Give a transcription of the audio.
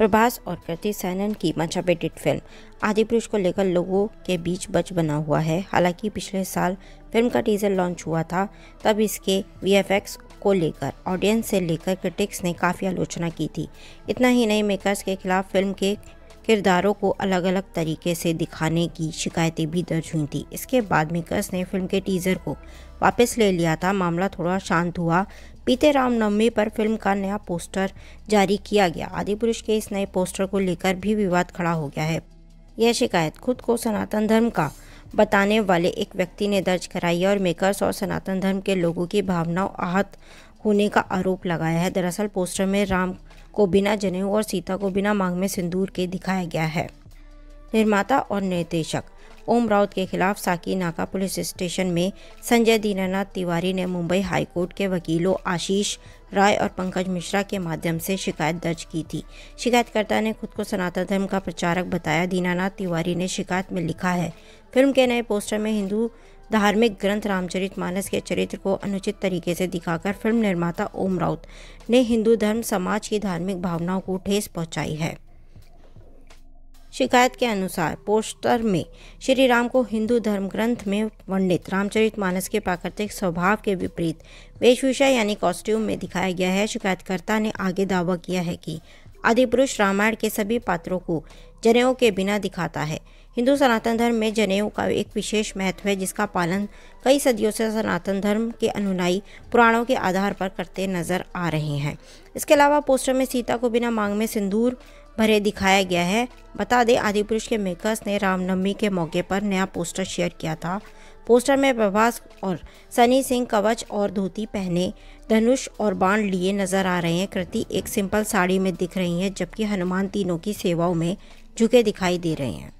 प्रभास और कृति सैनन की मचापेटिट फिल्म आदि पुरुष को लेकर लोगों के बीच बच बना हुआ है हालांकि पिछले साल फिल्म का टीजर लॉन्च हुआ था तब इसके वीएफएक्स को लेकर ऑडियंस से लेकर क्रिटिक्स ने काफ़ी आलोचना की थी इतना ही नहीं मेकर्स के खिलाफ फिल्म के किरदारों को अलग अलग तरीके से दिखाने की शिकायतें भी दर्ज हुई थी इसके बाद मेकर्स ने फिल्म के टीज़र को वापस ले लिया था मामला थोड़ा शांत हुआ बीते रामनवमी पर फिल्म का नया पोस्टर जारी किया गया आदि पुरुष के इस नए पोस्टर को लेकर भी विवाद खड़ा हो गया है यह शिकायत खुद को सनातन धर्म का बताने वाले एक व्यक्ति ने दर्ज कराई और मेकर्स और सनातन धर्म के लोगों की भावनाओं आहत होने का आरोप लगाया है दरअसल पोस्टर में राम को बिना जनेऊ और सीता को बिना मांग में सिंदूर के दिखाया गया है निर्माता और निर्देशक ओम राउत के खिलाफ नाका पुलिस स्टेशन में संजय दीनानाथ तिवारी ने मुंबई हाईकोर्ट के वकीलों आशीष राय और पंकज मिश्रा के माध्यम से शिकायत दर्ज की थी शिकायतकर्ता ने खुद को सनातन धर्म का प्रचारक बताया दीनानाथ तिवारी ने शिकायत में लिखा है फिल्म के नए पोस्टर में हिंदू धार्मिक ग्रंथ रामचरित मानस के चरित्र को अनुचित तरीके से दिखाकर फिल्म निर्माता ओम राउत ने हिंदू धर्म समाज की धार्मिक भावनाओं को ठेस पहुंचाई है शिकायत के अनुसार पोस्टर में श्री राम को हिंदू धर्म ग्रंथ में वर्णित रामचरित मानस के प्राकृतिक स्वभाव के विपरीत वेशभूषा यानी कॉस्ट्यूम में दिखाया गया है शिकायतकर्ता ने आगे दावा किया है कि आदिपुरुष रामायण के सभी पात्रों को जनेऊ के बिना दिखाता है हिंदू सनातन धर्म में जनेऊ का एक विशेष महत्व है जिसका पालन कई सदियों से सनातन धर्म के अनुनायी पुराणों के आधार पर करते नजर आ रहे हैं इसके अलावा पोस्टर में सीता को बिना मांग में सिंदूर भरे दिखाया गया है बता दें आदि पुरुष के मेकर्स ने रामनवमी के मौके पर नया पोस्टर शेयर किया था पोस्टर में प्रभास और सनी सिंह कवच और धोती पहने धनुष और बाण लिए नजर आ रहे हैं कृति एक सिंपल साड़ी में दिख रही है जबकि हनुमान तीनों की सेवाओं में झुके दिखाई दे रहे हैं